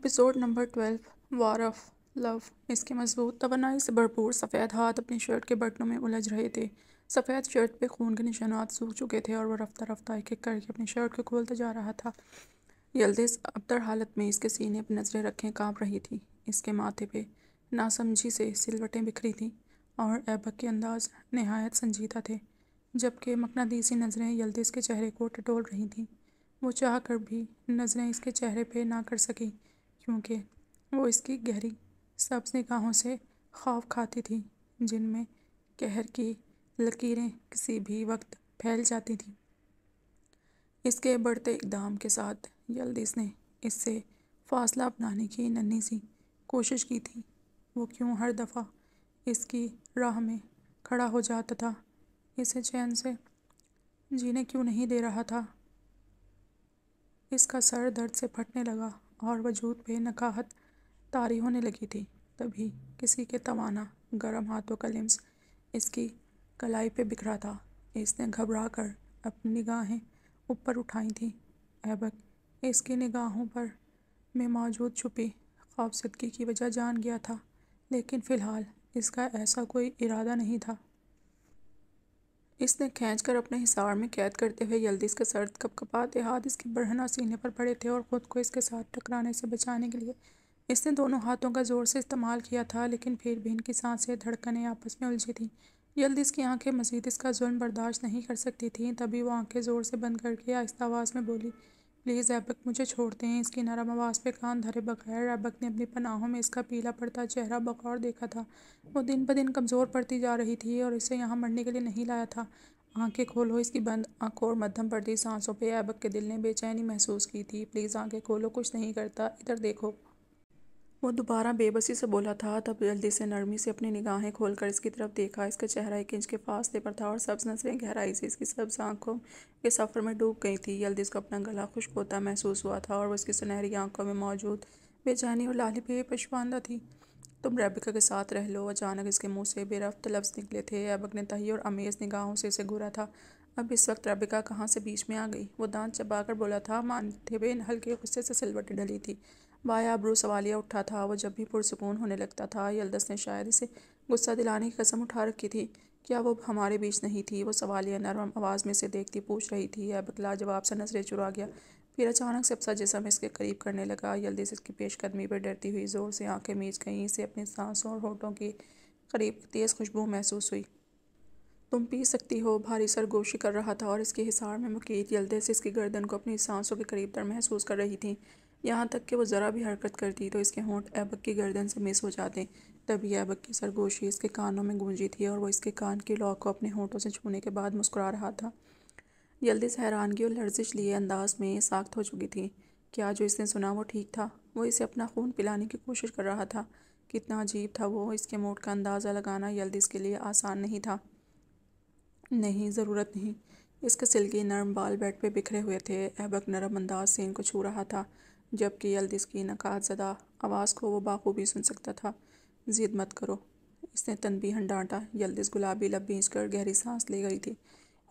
episode number twelve war of love इसके मजबूत तोनाई से भरपूर सफ़ेद हाथ अपनी शर्ट के बटनों में उलझ रहे थे सफ़ेद शर्ट पे खून के निशानात सूख चुके थे और वह रफ्तार रफ्तार एक एक करके अपनी शर्ट को खोलता जा रहा था यल्दिस अबतर हालत में इसके सीने पर नज़रें रखें काँप रही थी इसके माथे पे नासमझी से सिलवटें बिखरी थीं और ऐबक के अंदाज नहायत संजीदा थे जबकि मकनादीसी नज़रें यल्दिस के चेहरे को टटोल रही थीं वो चाह कर भी नज़रें इसके चेहरे पे ना कर सकी क्योंकि वो इसकी गहरी सब्ज निगाहों से खौफ खाती थी जिनमें कहर की लकीरें किसी भी वक्त फैल जाती थीं इसके बढ़ते इकदाम के साथ जल्दी ने इससे फासला अपनाने की नन्ही सी कोशिश की थी वो क्यों हर दफ़ा इसकी राह में खड़ा हो जाता था इसे चैन से जीने क्यों नहीं दे रहा था इसका सर दर्द से फटने लगा और वजूद पे नकाहत तारी होने लगी थी तभी किसी के तवाना गर्म हाथों का लिम्स इसकी कलाई पे बिखरा था इसने घबरा कर अपनी निगाहें ऊपर उठाई थी ऐबक इसकी निगाहों पर में मौजूद छुपी खौफसदगी की वजह जान गया था लेकिन फ़िलहाल इसका ऐसा कोई इरादा नहीं था इसने खींच कर अपने हिसार में कैद करते हुए जल्दी के सर्द कपकपाते हाथ इसके बढ़ना सीने पर पड़े थे और ख़ुद को इसके साथ टकराने से बचाने के लिए इसने दोनों हाथों का ज़ोर से इस्तेमाल किया था लेकिन फिर भी इनकी सांसें धड़कने आपस में उलझी थीं यल्दिस की आंखें मजीद इसका जुल्म बर्दाश्त नहीं कर सकती थीं तभी वो आंखें ज़ोर से बंद करके आहिस्ता आवाज़ में बोली प्लीज़ ऐबक मुझे छोड़ते हैं इसकी नरम आवाज़ पे कान धरे बगैर ऐबक ने अपनी पनाहों में इसका पीला पड़ता चेहरा बकौर देखा था वो दिन ब दिन कमज़ोर पड़ती जा रही थी और इसे यहाँ मरने के लिए नहीं लाया था आंखें खोलो इसकी बंद आंखों और मध्यम पड़ती सांसों पे ऐबक के दिल ने बेचैनी महसूस की थी प्लीज़ आंखें खोलो कुछ नहीं करता इधर देखो वो दोबारा बेबसी से बोला था तब जल्दी से नरमी से अपनी निगाहें खोलकर इसकी तरफ देखा इसका चेहरा एक इंच के फासले पर था और सब्ज नजरें गहराई से इसकी सब्ज आंखों के सफ़र में डूब गई थी जल्दी इसको अपना गला खुश्क होता महसूस हुआ था और वो उसकी सुनहरी आंखों में मौजूद बेचैनी और लाली पे पशमानदा थी तुम रेबिका के साथ रह लो अचानक इसके मुंह से बेरफ्त लफ्ज़ निकले थे अबक ने तही और अमेज़ निगाहों से इसे घूरा था अब इस वक्त रेबिका कहाँ से बीच में आ गई वो दांत चबाकर बोला था मानते हुए हल्के गुस्से से सिलवटी ढली थी बाया अबरू सवालिया उठा था वह जब भी पुरसकून होने लगता था यलदस ने शायद इसे गुस्सा दिलाने की कसम उठा रखी थी क्या वो हमारे बीच नहीं थी वो सवालिया नरम आवाज़ में से देखती पूछ रही थी यह बदला जवाब से नजरें चुरा गया फिर अचानक से अपसा जिसम इसके करीब करने लगा यल्दी से इसकी पेशकदमी पर डरती हुई ज़ोर से आंखें मीच गईं से अपने सांसों और होठों के करीब तेज़ खुशबू महसूस हुई तुम पी सकती हो भारी सरगोशी कर रहा था और इसके हिसार में मुकीत यल्दे से इसकी गर्दन को अपनी सांसों के करीब तर महसूस कर रही थी यहाँ तक कि वो ज़रा भी हरकत करती तो इसके होंठ ऐबक की गर्दन से मिस हो जाते तभी ऐबक की सरगोशी इसके कानों में गूंजी थी और वो इसके कान की लॉक को अपने होंठों से छूने के बाद मुस्कुरा रहा था जल्दी से हैरानगी और लर्जिश लिए अंदाज में साख्त हो चुकी थी क्या जो इसने सुना वो ठीक था वो इसे अपना खून पिलाने की कोशिश कर रहा था कितना अजीब था वो इसके मोड का अंदाज़ा लगाना जल्दी इसके लिए आसान नहीं था नहीं ज़रूरत नहीं इसके सिल्की नरम बाल बेड पे बिखरे हुए थे ऐबक नरम अंदाज से इनको छू रहा था जबकि यल्दिस की नकात ज़दा आवाज़ को वो बाखूबी सुन सकता था ज़िद मत करो इसने तनबीहन डांटा यल्दिस गुलाबी लब बींच कर गहरी सांस ले गई थी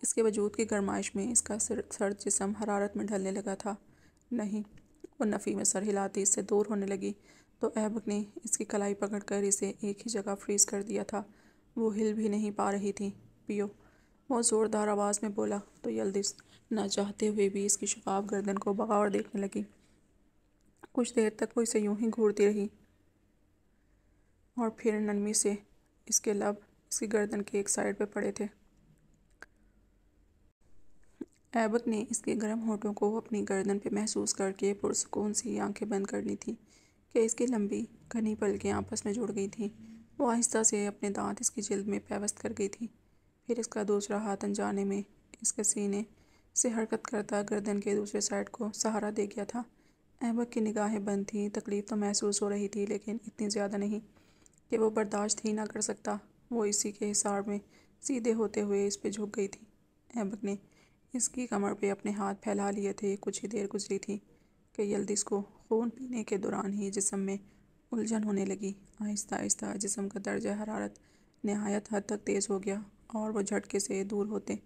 इसके वजूद की गरमाइश में इसका सर सर जिसम हरारत में ढलने लगा था नहीं वो नफ़ी में सर हिलाती इससे दूर होने लगी तो ऐबक ने इसकी कलाई पकड़ कर इसे एक ही जगह फ्रीज़ कर दिया था वो हिल भी नहीं पा रही थी पियो वो ज़ोरदार आवाज़ में बोला तो यल्दिस ना चाहते हुए भी इसकी शफाफ गर्दन को बगावर देखने लगी कुछ देर तक वो इसे यूं ही घूरती रही और फिर ननमी से इसके लब इसकी गर्दन के एक साइड पे पड़े थे ऐबक ने इसके गर्म होठों को अपनी गर्दन पे महसूस करके पुरसकून सी आंखें बंद कर ली थी कि इसकी लंबी घनी पलकें आपस में जुड़ गई थीं वो आहिस्ता से अपने दांत इसकी जल्द में पैवस्त कर गई थी फिर इसका दूसरा हाथ अनजाने में इसके सीने से हरकत करता गर्दन के दूसरे साइड को सहारा दे गया था अहमद की निगाहें बंद थीं तकलीफ़ तो महसूस हो रही थी लेकिन इतनी ज़्यादा नहीं कि वो बर्दाश्त ही ना कर सकता वो इसी के हिसार में सीधे होते हुए इस पर झुक गई थी अहमद ने इसकी कमर पे अपने हाथ फैला लिए थे कुछ ही देर गुजरी थी कि जल्दी इसको खून पीने के दौरान ही जिसम में उलझन होने लगी आहिस्ता आहिस्ता जिसम का दर्ज हरारत नहायत हद तक तेज़ हो गया और वह झटके से दूर होते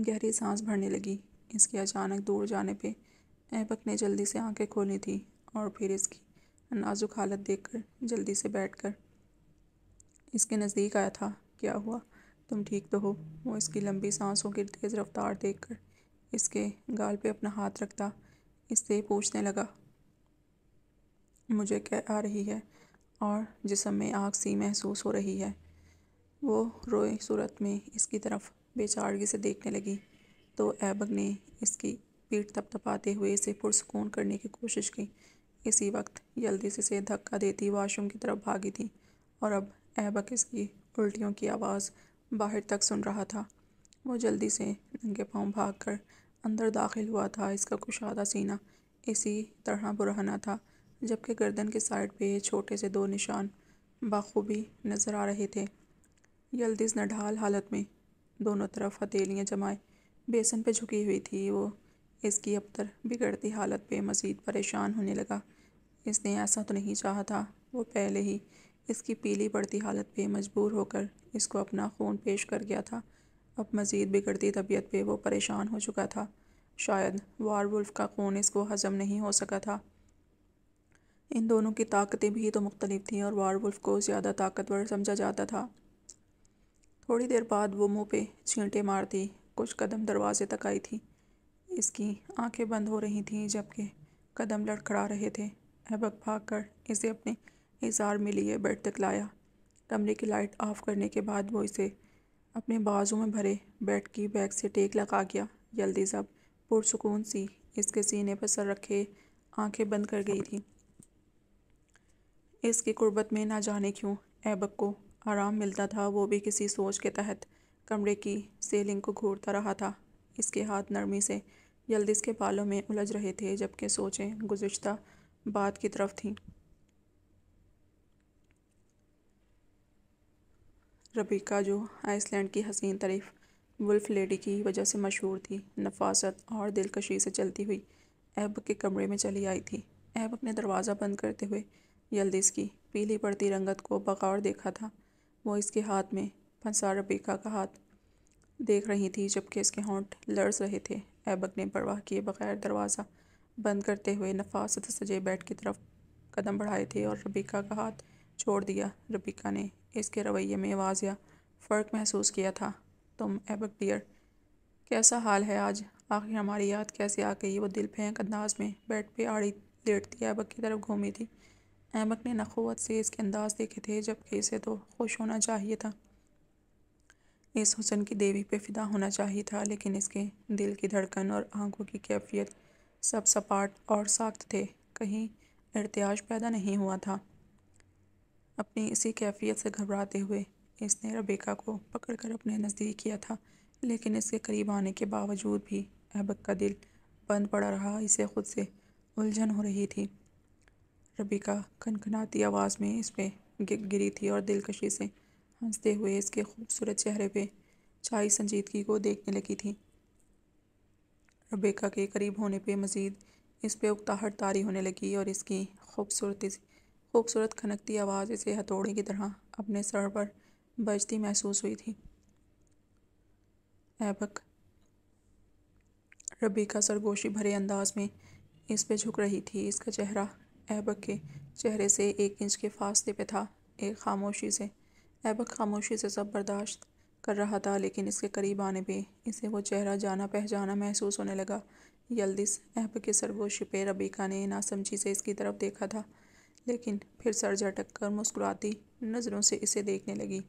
गहरी सांस भरने लगी इसके अचानक दूर जाने पर ऐबक ने जल्दी से आंखें खोली थी और फिर इसकी नाजुक हालत देखकर जल्दी से बैठकर इसके नज़दीक आया था क्या हुआ तुम ठीक तो हो वो इसकी लंबी सांसों की तेज़ रफ्तार देखकर इसके गाल पे अपना हाथ रखता इससे पूछने लगा मुझे क्या आ रही है और जिसम में आग सी महसूस हो रही है वो रोए सूरत में इसकी तरफ बेचारगी से देखने लगी तो ऐबक ने इसकी पीठ तपाते हुए इसे पुरसकून करने की कोशिश की इसी वक्त जल्दी से इसे धक्का देती वाशरूम की तरफ भागी थी और अब एहबकिस इसकी उल्टियों की आवाज़ बाहर तक सुन रहा था वो जल्दी से नंगे पाँव भाग कर अंदर दाखिल हुआ था इसका कुशादा सीना इसी तरह बुरहना था जबकि गर्दन के साइड पे छोटे से दो निशान बाखूबी नज़र आ रहे थे यल्दिस नढाल हालत में दोनों तरफ हथेलियाँ जमाए बेसन पे झुकी हुई थी वो इसकी अबतर बिगड़ती हालत पे मज़ीद परेशान होने लगा इसने ऐसा तो नहीं चाहा था वो पहले ही इसकी पीली पड़ती हालत पे मजबूर होकर इसको अपना खून पेश कर गया था अब मज़ीद बिगड़ती तबीयत पे वो परेशान हो चुका था शायद वार वुल्फ का खून इसको हजम नहीं हो सका था इन दोनों की ताकतें भी तो मुख्तलिफ थीं और वार वुल्फ को ज़्यादा ताकतवर समझा जाता था थोड़ी देर बाद वो मुंह पे छींटे मारती कुछ कदम दरवाजे तक आई थी इसकी आंखें बंद हो रही थीं जबकि कदम लड़खड़ा रहे थे ऐबक भाग कर इसे अपने इजार में लिए बेड तक लाया कमरे की लाइट ऑफ करने के बाद वो इसे अपने बाजू में भरे बेड की बैग से टेक लगा गया जल्दी सब पुरसकून सी इसके सीने पर सर रखे आंखें बंद कर गई थी इसकी कुर्बत में ना जाने क्यों ऐबक को आराम मिलता था वो भी किसी सोच के तहत कमरे की सेलिंग को घूरता रहा था इसके हाथ नरमी से जल्दी इसके बालों में उलझ रहे थे जबकि सोचें गुज्त बात की तरफ थीं रबीका जो आइसलैंड की हसीन तरीफ वुल्फ लेडी की वजह से मशहूर थी नफासत और दिलकशी से चलती हुई ऐब के कमरे में चली आई थी ऐब अपने दरवाज़ा बंद करते हुए यल्दिस की पीली पड़ती रंगत को बगौर देखा था वो इसके हाथ में फंसा रबीका का हाथ देख रही थी जबकि इसके होंठ लड़स रहे थे ऐबक ने परवाह किए बगैर दरवाज़ा बंद करते हुए नफासत सजे बैट की तरफ कदम बढ़ाए थे और रबीका का हाथ छोड़ दिया रबीका ने इसके रवैये में वाजिया फ़र्क महसूस किया था तुम एबक डियर कैसा हाल है आज आखिर हमारी याद कैसे आ गई वो दिल फेंक अंदाज में बैट पे आड़ी लेटती ऐबक की तरफ घूमी थी ऐबक ने नखोत से इसके अंदाज देखे थे जबकि इसे तो खुश होना चाहिए था इस हुसन की देवी पे फिदा होना चाहिए था लेकिन इसके दिल की धड़कन और आंखों की कैफियत सब सपाट और साख्त थे कहीं एहतियाज पैदा नहीं हुआ था अपनी इसी कैफियत से घबराते हुए इसने रबेका को पकड़कर अपने नज़दीक किया था लेकिन इसके करीब आने के बावजूद भी अहबक का दिल बंद पड़ा रहा इसे खुद से उलझन हो रही थी रबीका कनकनाती आवाज़ में इस पर गिरी थी और दिलकशी से हंसते हुए इसके खूबसूरत चेहरे पे चाय संजीदगी को देखने लगी थी रबेका के करीब होने पे मज़ीद इस पे उकताहट तारी होने लगी और इसकी खूबसूरती खूबसूरत खनकती आवाज़ इसे हथौड़े की तरह अपने सर पर बजती महसूस हुई थी ऐबक रबीका सरगोशी भरे अंदाज में इस पे झुक रही थी इसका चेहरा ऐबक के चेहरे से एक इंच के फासले पे था एक खामोशी से ऐबक खामोशी से सब बर्दाश्त कर रहा था लेकिन इसके करीब आने पे इसे वो चेहरा जाना पहचाना महसूस होने लगा यल्दिस ऐबक के सरगोश पे रबीका ने नासमझी से इसकी तरफ देखा था लेकिन फिर सर झटक कर मुस्कुराती नज़रों से इसे देखने लगी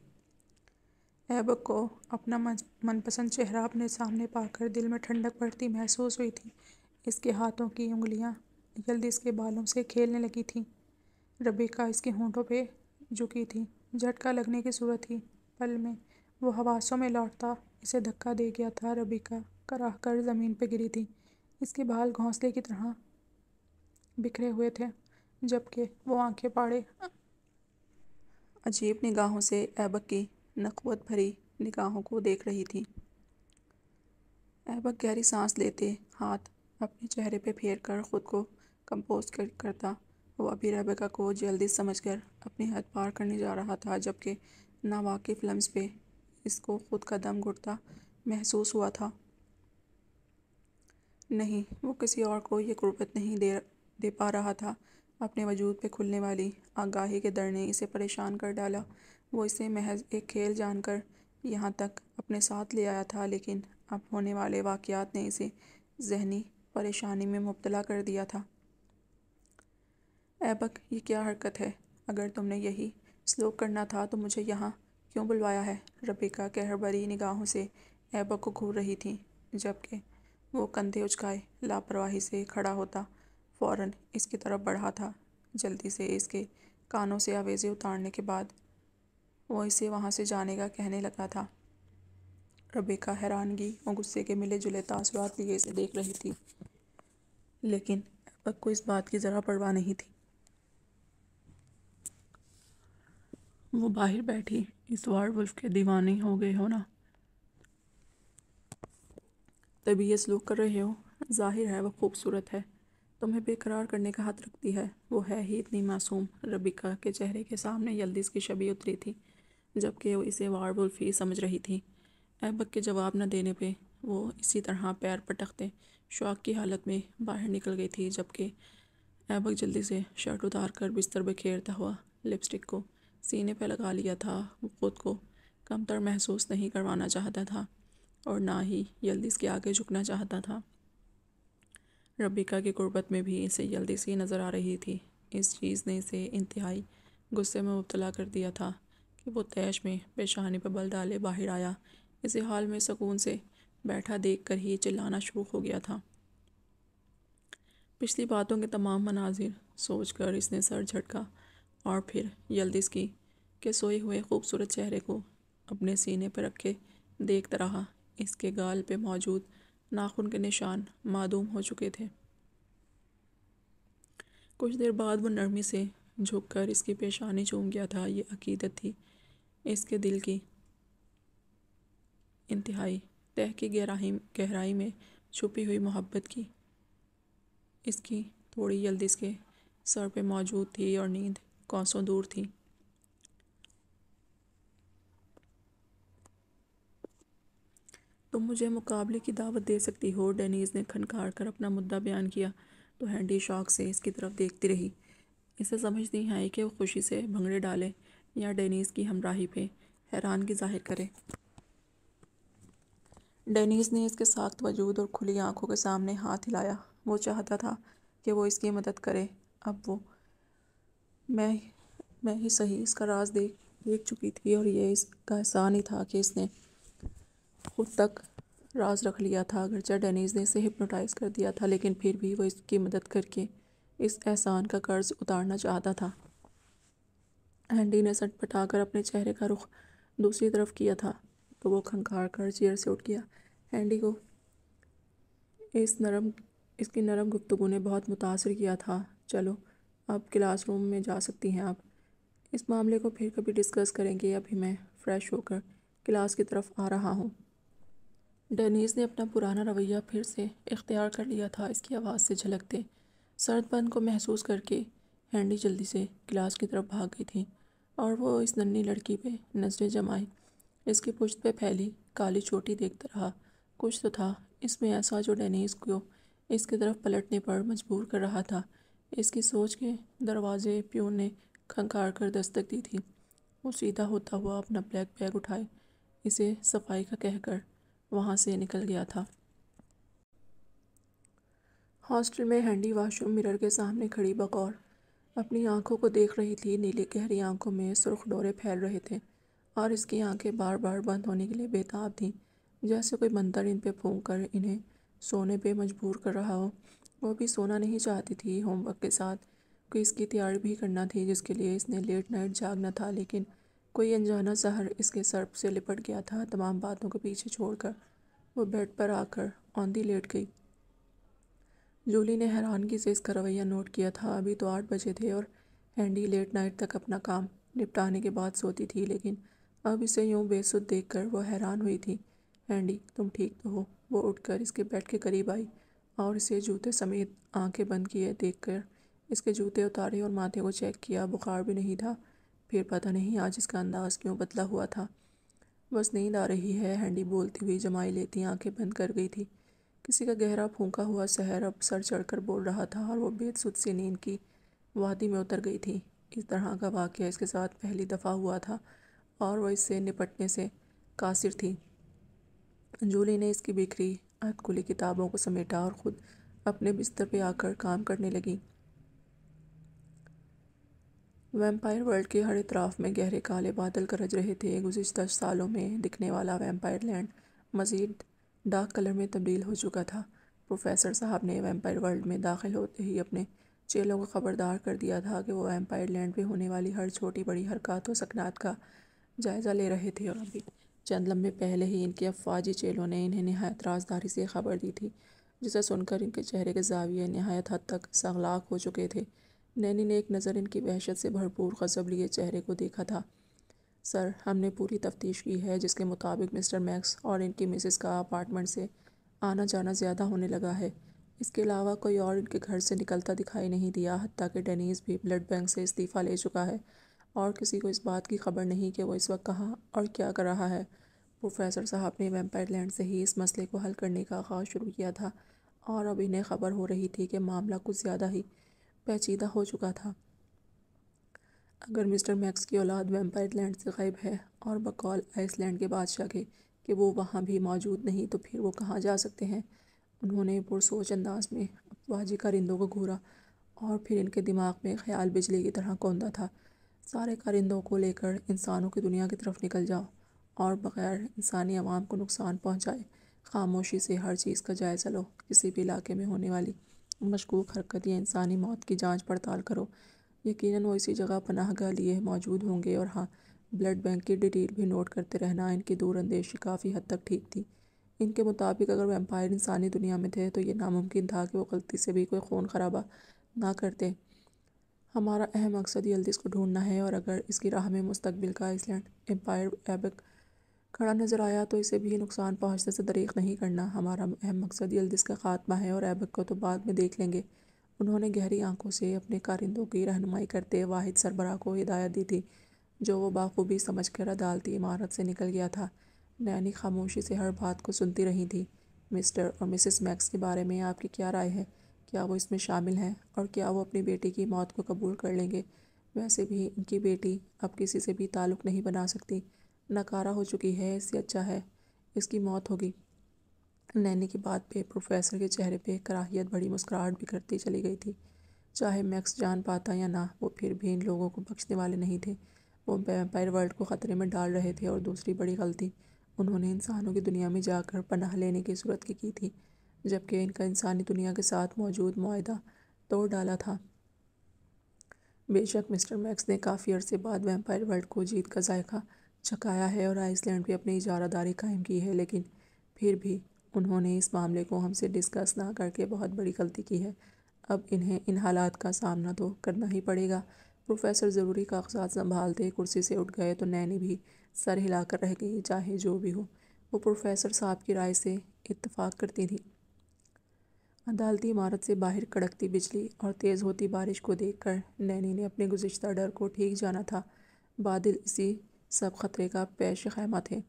ऐबक को अपना मनपसंद चेहरा अपने सामने पाकर दिल में ठंडक बढ़ती महसूस हुई थी इसके हाथों की उंगलियां जल्दी इसके बालों से खेलने लगी थी रबीका इसके होंठों पे झुकी थी झटका लगने की सूरत ही पल में वो हवासों में लौटता इसे धक्का दे गया था का कराह कर ज़मीन पर गिरी थी इसके बाल घोंसले की तरह बिखरे हुए थे जबकि वो आंखें पाड़े अजीब निगाहों से ऐबक की नकवत भरी निगाहों को देख रही थी ऐबक गहरी सांस लेते हाथ अपने चेहरे पर फेर कर ख़ुद को कंपोज कर करता वो अभी रेबेका को जल्दी समझकर अपनी हद पार करने जा रहा था जबकि नावाकिफ लम्स पे इसको खुद का दम घुटता महसूस हुआ था नहीं वो किसी और को ये गुर्बत नहीं दे दे पा रहा था अपने वजूद पे खुलने वाली आगाही के दर ने इसे परेशान कर डाला वो इसे महज एक खेल जानकर यहाँ तक अपने साथ ले आया था लेकिन अब होने वाले वाक़ात ने इसे जहनी परेशानी में मुबतला कर दिया था ऐबक ये क्या हरकत है अगर तुमने यही स्लोक करना था तो मुझे यहाँ क्यों बुलवाया है रबिका कहरबरी निगाहों से ऐबक को घूर रही थी जबकि वो कंधे उचकाए लापरवाही से खड़ा होता फौरन इसकी तरफ बढ़ा था जल्दी से इसके कानों से आवेज़ें उतारने के बाद वो इसे वहाँ से जाने का कहने लगा था रबिका हैरानगी और गुस्से के मिले जुले तासुरात लिए इसे देख रही थी लेकिन अब को इस बात की ज़रा परवाह नहीं थी वो बाहर बैठी इस वार वुल्फ के दीवाने हो गए हो ना तभी ये सलूक कर रहे हो जाहिर है वह खूबसूरत है तुम्हें बेकरार करने का हाथ रखती है वो है ही इतनी मासूम रबिका के चेहरे के सामने जल्दी इसकी छवि उतरी थी जबकि वो इसे वार वुल्फ ही समझ रही थी ऐबक के जवाब न देने पे वो इसी तरह पैर पटकते शौक की हालत में बाहर निकल गई थी जबकि ऐबक जल्दी से शर्ट उतार कर बिस्तर बखेरता हुआ लिपस्टिक को सीने पर लगा लिया था वो खुद को कमतर महसूस नहीं करवाना चाहता था और ना ही जल्दी इसके आगे झुकना चाहता था रबिका की गुर्बत में भी इसे जल्दी सी नज़र आ रही थी इस चीज़ ने इसे इंतहाई गुस्से में मुबतला कर दिया था कि वो तैश में पेशानी पर बल डाले बाहर आया इसे हाल में सुकून से बैठा देख कर ही चिल्लाना शुरू हो गया था पिछली बातों के तमाम मनाजिर सोच कर इसने सर झटका और फिर जल्दी इसकी के सोए हुए खूबसूरत चेहरे को अपने सीने पर रखे देखता रहा इसके गाल पे मौजूद नाखून के निशान मादूम हो चुके थे कुछ देर बाद वो नरमी से झुककर इसकी पेशानी चूम गया था ये अकीदत थी इसके दिल की इंतहाई तह की गहराई गहराई में छुपी हुई मोहब्बत की इसकी थोड़ी जल्दी इसके सर पे मौजूद थी और नींद कौसों दूर थी तुम मुझे मुकाबले की दावत दे सकती हो डेनीज ने खनकार कर अपना मुद्दा बयान किया तो हैंडी शौक से इसकी तरफ देखती रही इसे समझ नहीं आई कि वो खुशी से भंगड़े डाले या डेनीज की हमराही पे हैरानगी जाहिर करे डेनीज ने इसके साख्त वजूद और खुली आंखों के सामने हाथ हिलाया वो चाहता था कि वो इसकी मदद करे अब वो मैं मैं ही सही इसका राज देख देख चुकी थी और ये इसका एहसान ही था कि इसने खुद तक राज रख लिया था अगरचा डेनिस ने इसे हिप्नोटाइज कर दिया था लेकिन फिर भी वो इसकी मदद करके इस एहसान का कर्ज उतारना चाहता था एंडी ने सट कर अपने चेहरे का रुख दूसरी तरफ किया था तो वो खंखार कर चेयर से उठ गया हैंडी को इस नरम इसकी नरम गुफ्तु ने बहुत मुतासर किया था चलो आप क्लासरूम में जा सकती हैं आप इस मामले को फिर कभी डिस्कस करेंगे अभी मैं फ़्रेश होकर क्लास की तरफ आ रहा हूँ डेनिस ने अपना पुराना रवैया फिर से इख्तियार कर लिया था इसकी आवाज़ से झलकते सर्दपन को महसूस करके हैंडी जल्दी से गिलास की तरफ भाग गई थी और वो इस नन्ही लड़की पे नज़रें जमाई इसकी पुश्त पे फैली काली चोटी देखता रहा कुछ तो था इसमें ऐसा जो डेनीस को इसकी तरफ पलटने पर मजबूर कर रहा था इसकी सोच के दरवाजे प्यून ने खंकार कर दस्तक दी थी वो सीधा होता हुआ अपना ब्लैक बैग उठाए इसे सफाई का कहकर वहाँ से निकल गया था हॉस्टल में हैंडी वाशरूम मिरर के सामने खड़ी बकौर अपनी आंखों को देख रही थी नीली गहरी आंखों में सुर्ख डोरे फैल रहे थे और इसकी आंखें बार बार बंद होने के लिए बेताब थीं जैसे कोई मंतर इन पे फूक कर इन्हें सोने पे मजबूर कर रहा हो वो भी सोना नहीं चाहती थी होमवर्क के साथ कोई इसकी तैयारी भी करना थी जिसके लिए इसने लेट नाइट जागना था लेकिन कोई अनजाना जहर इसके सर से लिपट गया था तमाम बातों को पीछे छोड़कर वो बेड पर आकर औंधी लेट गई जूली ने हैरानगी से इसका रवैया नोट किया था अभी तो आठ बजे थे और हैंडी लेट नाइट तक अपना काम निपटाने के बाद सोती थी लेकिन अब इसे यूं बेसुध देखकर वो हैरान हुई थी हैंडी तुम ठीक तो हो वो उठकर इसके बेड के करीब आई और इसे जूते समेत आंखें बंद किए देखकर इसके जूते उतारे और माथे को चेक किया बुखार भी नहीं था फिर पता नहीं आज इसका अंदाज क्यों बदला हुआ था बस नींद आ रही है हैंडी बोलती हुई जमाई लेती आंखें बंद कर गई थी किसी का गहरा फूंका हुआ शहर अब सर चढ़कर बोल रहा था और वो बेतसुद सी नींद की वादी में उतर गई थी इस तरह का वाक़ इसके साथ पहली दफ़ा हुआ था और वह इससे निपटने से कासिर थी जूली ने इसकी बिखरी अधकुली किताबों को समेटा और ख़ुद अपने बिस्तर पर आकर काम करने लगी वैम्पायर वर्ल्ड के हर इतराफ़ में गहरे काले बादल गरज रहे थे गुजशत सालों में दिखने वाला वैम्पायर लैंड मज़ीद डार्क कलर में तब्दील हो चुका था प्रोफेसर साहब ने वैम्पायर वर्ल्ड में दाखिल होते ही अपने चेलों को ख़बरदार कर दिया था कि वो वैम्पायर लैंड में होने वाली हर छोटी बड़ी हरकत व सकनात का जायज़ा ले रहे थे और अभी चंद लम्बे पहले ही इनके अफवाजी चेलों ने इन्हें नहायत राजदारी से खबर दी थी जिसे सुनकर इनके चेहरे के जाविये नहायत हद तक सगलाक हो चुके थे नैनी ने एक नज़र इनकी वहशत से भरपूर गजब लिए चेहरे को देखा था सर हमने पूरी तफ्तीश की है जिसके मुताबिक मिस्टर मैक्स और इनकी मिसेस का अपार्टमेंट से आना जाना ज़्यादा होने लगा है इसके अलावा कोई और इनके घर से निकलता दिखाई नहीं दिया हती कि डेनीस भी ब्लड बैंक से इस्तीफ़ा ले चुका है और किसी को इस बात की खबर नहीं कि वो इस वक्त कहाँ और क्या कर रहा है प्रोफेसर साहब ने लैंड से ही इस मसले को हल करने का आगाज़ शुरू किया था और अब इन्हें खबर हो रही थी कि मामला कुछ ज़्यादा ही पेचीदा हो चुका था अगर मिस्टर मैक्स की औलाद वेम्पायर लैंड से गायब है और बकौल आइसलैंड के बादशाह के कि वो वहाँ भी मौजूद नहीं तो फिर वो कहाँ जा सकते हैं उन्होंने पुरसोच अंदाज में अफवाजी कारिंदों को घूरा और फिर इनके दिमाग में ख्याल बिजली की तरह कौंदा था सारे कारिंदों को लेकर इंसानों की दुनिया की तरफ निकल जाओ और बग़ैर इंसानी आवाम को नुकसान पहुँचाए खामोशी से हर चीज़ का जायज़ा लो किसी भी इलाके में होने वाली मशकूक हरकत या इंसानी मौत की जांच पड़ताल करो यकीनन वो इसी जगह पनाह गाह लिए मौजूद होंगे और हाँ ब्लड बैंक की डिटेल भी नोट करते रहना इनकी दूरअंदेशी काफ़ी हद तक ठीक थी इनके मुताबिक अगर वेम्पायर इंसानी दुनिया में थे तो ये नामुमकिन था कि वो गलती से भी कोई खून खराबा ना करते हमारा अहम मकसद जल्दी इसको ढूंढना है और अगर इसकी राह में मुस्तबिल का आइसलैंड एम्पायर एबक खड़ा नज़र आया तो इसे भी नुकसान पहुँचने से दरीक नहीं करना हमारा अहम मकसद यल्दिस का खात्मा है और ऐबक को तो बाद में देख लेंगे उन्होंने गहरी आंखों से अपने कारिंदों की रहनमाई करते वाहिद सरबरा को हिदायत दी थी जो वो बाखूबी समझ कर अदालती इमारत से निकल गया था नैनी खामोशी से हर बात को सुनती रही थी मिस्टर और मिसिस मैक्स के बारे में आपकी क्या राय है क्या वो इसमें शामिल हैं और क्या वो अपनी बेटी की मौत को कबूल कर लेंगे वैसे भी इनकी बेटी अब किसी से भी ताल्लुक़ नहीं बना सकती नकारा हो चुकी है इससे अच्छा है इसकी मौत होगी नैनी की बात पे प्रोफेसर के चेहरे पे कराहियत बड़ी मुस्कुराहट बिखरती चली गई थी चाहे मैक्स जान पाता या ना वो फिर भी इन लोगों को बख्शने वाले नहीं थे वो वैम्पायर वर्ल्ड को ख़तरे में डाल रहे थे और दूसरी बड़ी गलती उन्होंने इंसानों की दुनिया में जाकर पनाह लेने की सूरत की की थी जबकि इनका इंसानी दुनिया के साथ मौजूद माहा तोड़ डाला था बेशक मिस्टर मैक्स ने काफ़ी अरसे बाद वैम्पायर वर्ल्ड को जीत का जायका चकाया है और आइसलैंड भी अपनी इजारादारी कायम की है लेकिन फिर भी उन्होंने इस मामले को हमसे डिस्कस ना करके बहुत बड़ी गलती की है अब इन्हें इन हालात का सामना तो करना ही पड़ेगा प्रोफेसर ज़रूरी कागजात संभालते कुर्सी से उठ गए तो नैनी भी सर हिलाकर रह गई चाहे जो भी हो वो प्रोफेसर साहब की राय से इत्तफाक करती थी अदालती इमारत से बाहर कड़कती बिजली और तेज़ होती बारिश को देखकर नैनी ने अपने गुज्तर डर को ठीक जाना था बादल इसी सब खतरे का पेश खैमा थे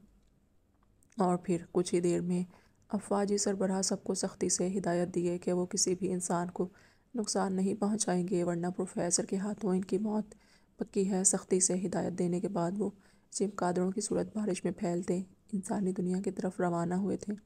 और फिर कुछ ही देर में अफवाजी सरबराह सबको सख्ती से हिदायत दिए कि वो किसी भी इंसान को नुकसान नहीं पहुंचाएंगे वरना प्रोफेसर के हाथों इनकी मौत पक्की है सख्ती से हिदायत देने के बाद वो चिमकादड़ों की सूरत बारिश में फैलते इंसानी दुनिया की तरफ रवाना हुए थे